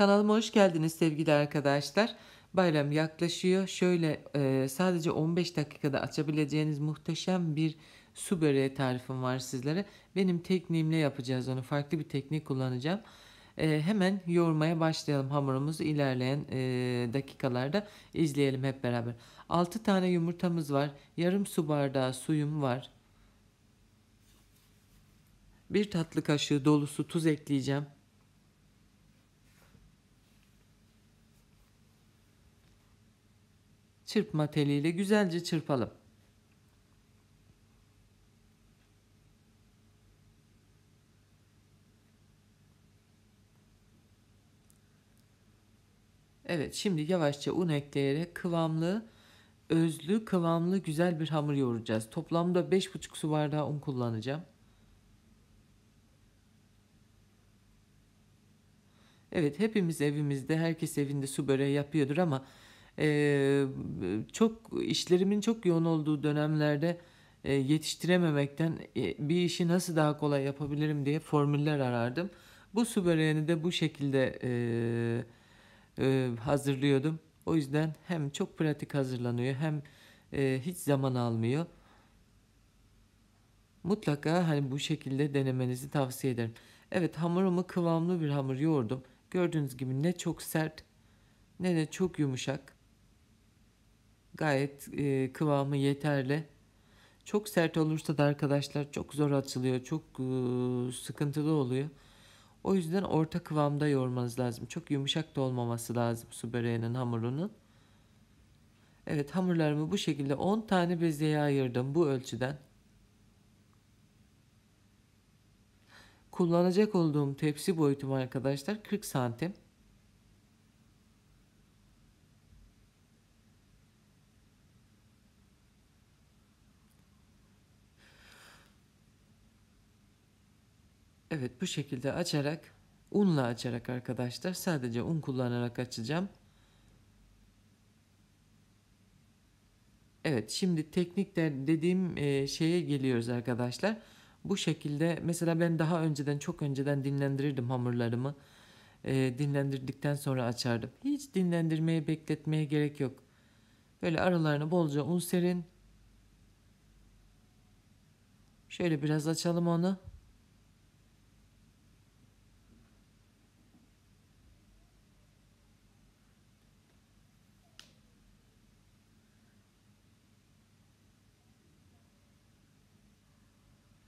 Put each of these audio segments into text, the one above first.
Kanalıma hoş geldiniz sevgili arkadaşlar. Bayram yaklaşıyor. Şöyle e, sadece 15 dakikada açabileceğiniz muhteşem bir su böreği tarifim var sizlere. Benim tekniğimle yapacağız onu. Farklı bir teknik kullanacağım. E, hemen yoğurmaya başlayalım hamurumuzu. ilerleyen e, dakikalarda izleyelim hep beraber. 6 tane yumurtamız var. Yarım su bardağı suyum var. Bir tatlı kaşığı dolusu tuz ekleyeceğim. çırpma teliyle güzelce çırpalım. Evet şimdi yavaşça un ekleyerek kıvamlı, özlü, kıvamlı güzel bir hamur yoğuracağız. Toplamda 5,5 su bardağı un kullanacağım. Evet hepimiz evimizde, herkes evinde su böreği yapıyordur ama e, çok işlerimin çok yoğun olduğu dönemlerde e, yetiştirememekten e, bir işi nasıl daha kolay yapabilirim diye formüller arardım. Bu su böreğini de bu şekilde e, e, hazırlıyordum. O yüzden hem çok pratik hazırlanıyor hem e, hiç zaman almıyor. Mutlaka hani bu şekilde denemenizi tavsiye ederim. Evet hamurumu kıvamlı bir hamur yoğurdum. Gördüğünüz gibi ne çok sert ne de çok yumuşak. Gayet e, kıvamı yeterli. Çok sert olursa da arkadaşlar çok zor açılıyor. Çok e, sıkıntılı oluyor. O yüzden orta kıvamda yoğurmanız lazım. Çok yumuşak da olmaması lazım su böreğinin hamurunun. Evet hamurlarımı bu şekilde 10 tane bezeye ayırdım bu ölçüden. Kullanacak olduğum tepsi boyutum arkadaşlar 40 santim. Evet bu şekilde açarak unla açarak arkadaşlar sadece un kullanarak açacağım. Evet şimdi teknik dediğim e, şeye geliyoruz arkadaşlar. Bu şekilde mesela ben daha önceden çok önceden dinlendirirdim hamurlarımı. E, dinlendirdikten sonra açardım. Hiç dinlendirmeye bekletmeye gerek yok. Böyle aralarına bolca un serin. Şöyle biraz açalım onu.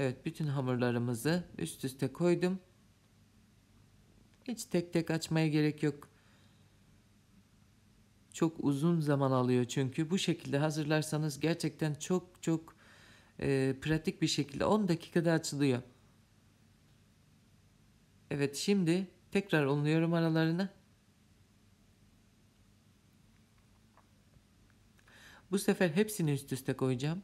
Evet bütün hamurlarımızı üst üste koydum. Hiç tek tek açmaya gerek yok. Çok uzun zaman alıyor çünkü bu şekilde hazırlarsanız gerçekten çok çok e, pratik bir şekilde 10 dakikada açılıyor. Evet şimdi tekrar unluyorum aralarını. Bu sefer hepsini üst üste koyacağım.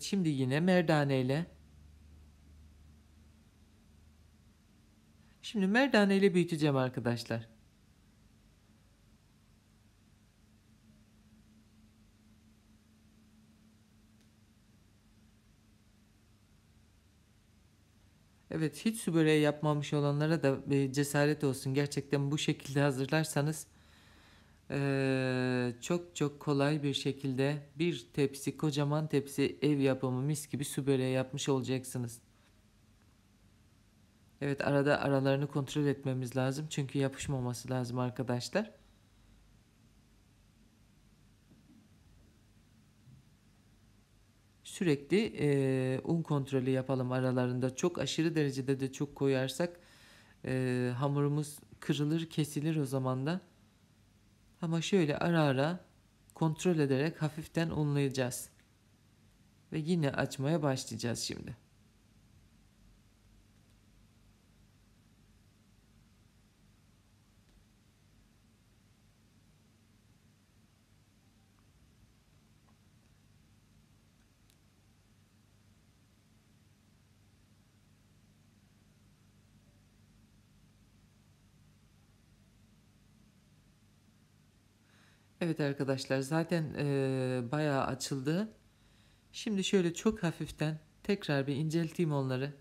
Evet şimdi yine merdane ile. Şimdi merdane ile büyüteceğim arkadaşlar. Evet hiç su böreği yapmamış olanlara da e, cesaret olsun. Gerçekten bu şekilde hazırlarsanız ee, çok çok kolay bir şekilde bir tepsi kocaman tepsi ev yapımı mis gibi su böreği yapmış olacaksınız. Evet arada aralarını kontrol etmemiz lazım çünkü yapışmaması lazım arkadaşlar. Sürekli e, un kontrolü yapalım aralarında. Çok aşırı derecede de çok koyarsak e, hamurumuz kırılır kesilir o zaman da. Ama şöyle ara ara kontrol ederek hafiften unlayacağız. Ve yine açmaya başlayacağız şimdi. Evet arkadaşlar zaten e, bayağı açıldı. Şimdi şöyle çok hafiften tekrar bir incelteyim onları.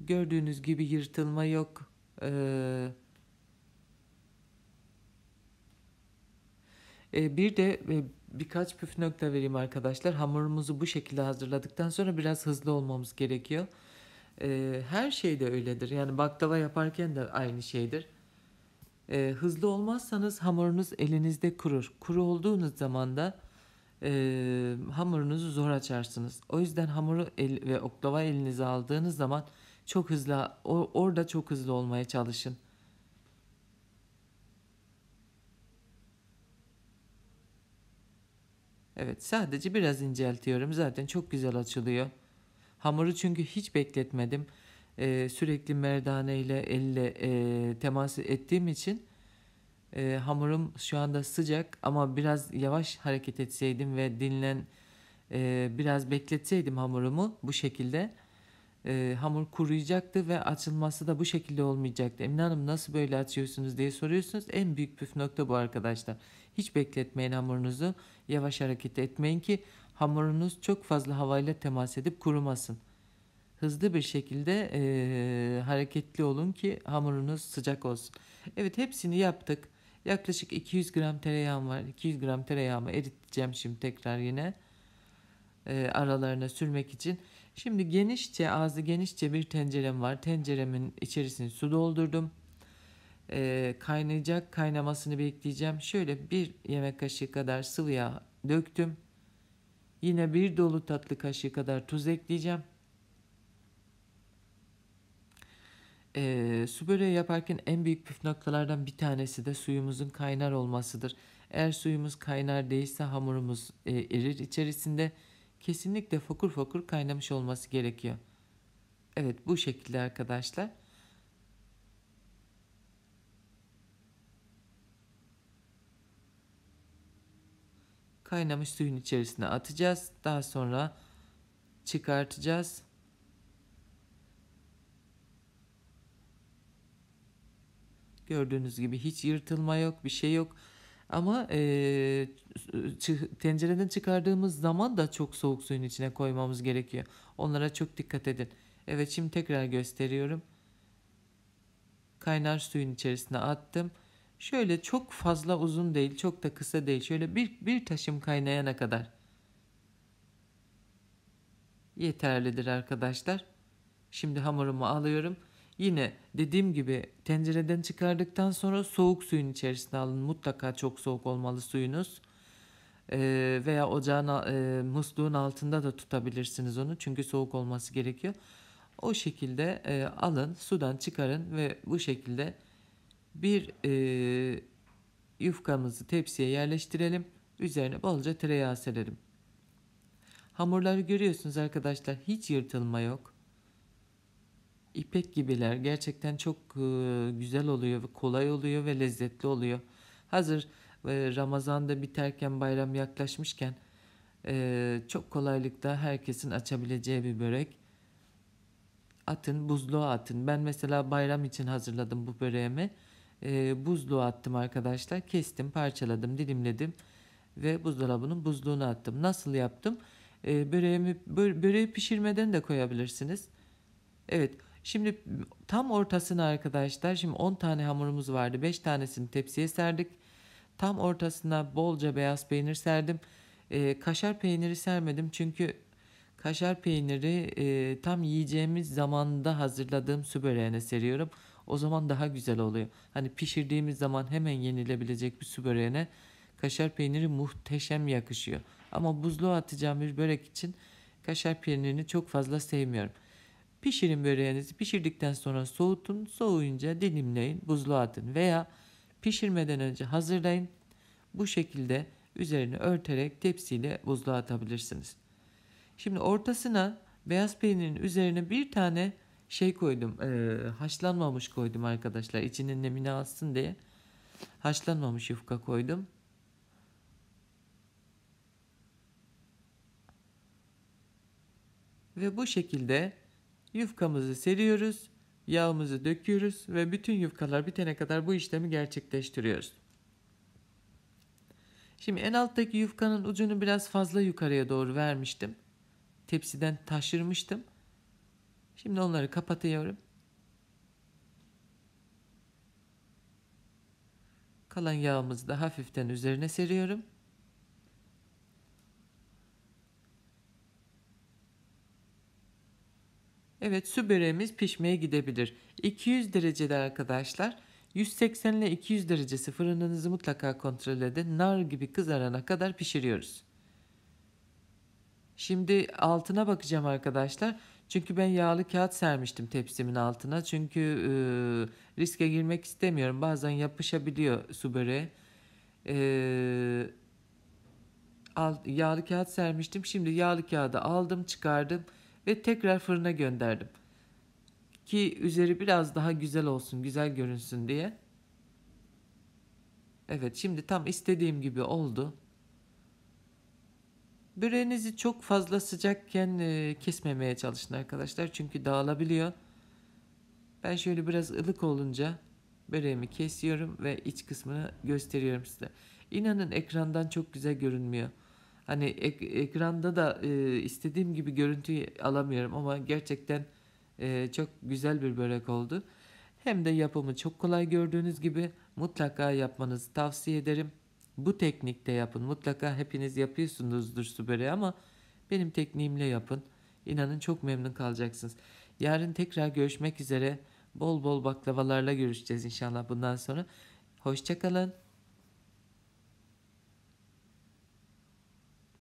Gördüğünüz gibi yırtılma yok. Ee, bir de birkaç püf nokta vereyim arkadaşlar. Hamurumuzu bu şekilde hazırladıktan sonra biraz hızlı olmamız gerekiyor. E, her şey de öyledir. Yani baklava yaparken de aynı şeydir. E, hızlı olmazsanız hamurunuz elinizde kurur. Kuru olduğunuz zaman da e, hamurunuzu zor açarsınız. O yüzden hamuru el, ve oklava elinize aldığınız zaman çok hızlı or, orada çok hızlı olmaya çalışın. Evet sadece biraz inceltiyorum zaten çok güzel açılıyor. Hamuru çünkü hiç bekletmedim. E, sürekli merdane ile elle e, temas ettiğim için e, hamurum şu anda sıcak ama biraz yavaş hareket etseydim ve dinlen e, biraz bekletseydim hamurumu bu şekilde e, hamur kuruyacaktı ve açılması da bu şekilde olmayacaktı. Emine Hanım nasıl böyle açıyorsunuz diye soruyorsunuz. En büyük püf nokta bu arkadaşlar. Hiç bekletmeyin hamurunuzu. Yavaş hareket etmeyin ki hamurunuz çok fazla havayla temas edip kurumasın. Hızlı bir şekilde e, hareketli olun ki hamurunuz sıcak olsun. Evet hepsini yaptık. Yaklaşık 200 gram tereyağım var. 200 gram tereyağımı eriteceğim şimdi tekrar yine e, aralarına sürmek için. Şimdi genişçe ağzı genişçe bir tencerem var. Tenceremin içerisine su doldurdum. E, kaynayacak kaynamasını bekleyeceğim. Şöyle bir yemek kaşığı kadar sıvı yağ döktüm. Yine bir dolu tatlı kaşığı kadar tuz ekleyeceğim. Ee, su böreği yaparken en büyük püf noktalardan bir tanesi de suyumuzun kaynar olmasıdır. Eğer suyumuz kaynar değilse hamurumuz e, erir içerisinde. Kesinlikle fokur fokur kaynamış olması gerekiyor. Evet bu şekilde arkadaşlar. Kaynamış suyun içerisine atacağız. Daha sonra çıkartacağız. Gördüğünüz gibi hiç yırtılma yok, bir şey yok. Ama e, tencereden çıkardığımız zaman da çok soğuk suyun içine koymamız gerekiyor. Onlara çok dikkat edin. Evet şimdi tekrar gösteriyorum. Kaynar suyun içerisine attım. Şöyle çok fazla uzun değil, çok da kısa değil. Şöyle bir, bir taşım kaynayana kadar. Yeterlidir arkadaşlar. Şimdi hamurumu alıyorum. Yine dediğim gibi tencereden çıkardıktan sonra soğuk suyun içerisine alın. Mutlaka çok soğuk olmalı suyunuz. Ee, veya ocağın e, musluğun altında da tutabilirsiniz onu. Çünkü soğuk olması gerekiyor. O şekilde e, alın, sudan çıkarın ve bu şekilde bir e, yufkamızı tepsiye yerleştirelim. Üzerine bolca tereyağı serelim. Hamurları görüyorsunuz arkadaşlar hiç yırtılma yok. İpek gibiler gerçekten çok e, güzel oluyor ve kolay oluyor ve lezzetli oluyor. Hazır e, Ramazan'da biterken bayram yaklaşmışken e, çok kolaylıkla herkesin açabileceği bir börek. Atın buzluğa atın. Ben mesela bayram için hazırladım bu böreğimi e, buzluğa attım arkadaşlar. Kestim, parçaladım, dilimledim ve buzdolabının buzluğuna attım. Nasıl yaptım? E, böreğimi, bö böreği pişirmeden de koyabilirsiniz. Evet, şimdi tam ortasına arkadaşlar, şimdi 10 tane hamurumuz vardı. 5 tanesini tepsiye serdik. Tam ortasına bolca beyaz peynir serdim. E, kaşar peyniri sermedim çünkü kaşar peyniri e, tam yiyeceğimiz zamanda hazırladığım su böreğine seriyorum. O zaman daha güzel oluyor. Hani pişirdiğimiz zaman hemen yenilebilecek bir su böreğine kaşar peyniri muhteşem yakışıyor. Ama buzluğa atacağım bir börek için kaşar peynirini çok fazla sevmiyorum. Pişirin böreğinizi pişirdikten sonra soğutun soğuyunca dilimleyin buzluğa atın veya pişirmeden önce hazırlayın. Bu şekilde üzerini örterek tepsiyle buzluğa atabilirsiniz. Şimdi ortasına beyaz peynirin üzerine bir tane şey koydum. E, haşlanmamış koydum arkadaşlar. içinin nemini alsın diye. Haşlanmamış yufka koydum. Ve bu şekilde yufkamızı seriyoruz. Yağımızı döküyoruz ve bütün yufkalar bitene kadar bu işlemi gerçekleştiriyoruz. Şimdi en alttaki yufkanın ucunu biraz fazla yukarıya doğru vermiştim. Tepsiden taşırmıştım. Şimdi onları kapatıyorum. Kalan yağımızı da hafiften üzerine seriyorum. Evet su böreğimiz pişmeye gidebilir. 200 derecede arkadaşlar 180 ile 200 derecesi fırınınızı mutlaka kontrol edin. Nar gibi kızarana kadar pişiriyoruz. Şimdi altına bakacağım arkadaşlar. Çünkü ben yağlı kağıt sermiştim tepsimin altına. Çünkü e, riske girmek istemiyorum. Bazen yapışabiliyor su böreği. E, yağlı kağıt sermiştim. Şimdi yağlı kağıdı aldım, çıkardım ve tekrar fırına gönderdim. Ki üzeri biraz daha güzel olsun, güzel görünsün diye. Evet, şimdi tam istediğim gibi oldu. Böreğinizi çok fazla sıcakken e, kesmemeye çalışın arkadaşlar. Çünkü dağılabiliyor. Ben şöyle biraz ılık olunca böreğimi kesiyorum ve iç kısmını gösteriyorum size. İnanın ekrandan çok güzel görünmüyor. Hani ek- ekranda da e, istediğim gibi görüntüyü alamıyorum ama gerçekten e, çok güzel bir börek oldu. Hem de yapımı çok kolay gördüğünüz gibi mutlaka yapmanızı tavsiye ederim. Bu teknikte yapın. Mutlaka hepiniz yapıyorsunuzdur sübere ama benim tekniğimle yapın. İnanın çok memnun kalacaksınız. Yarın tekrar görüşmek üzere. Bol bol baklavalarla görüşeceğiz inşallah bundan sonra. Hoşçakalın.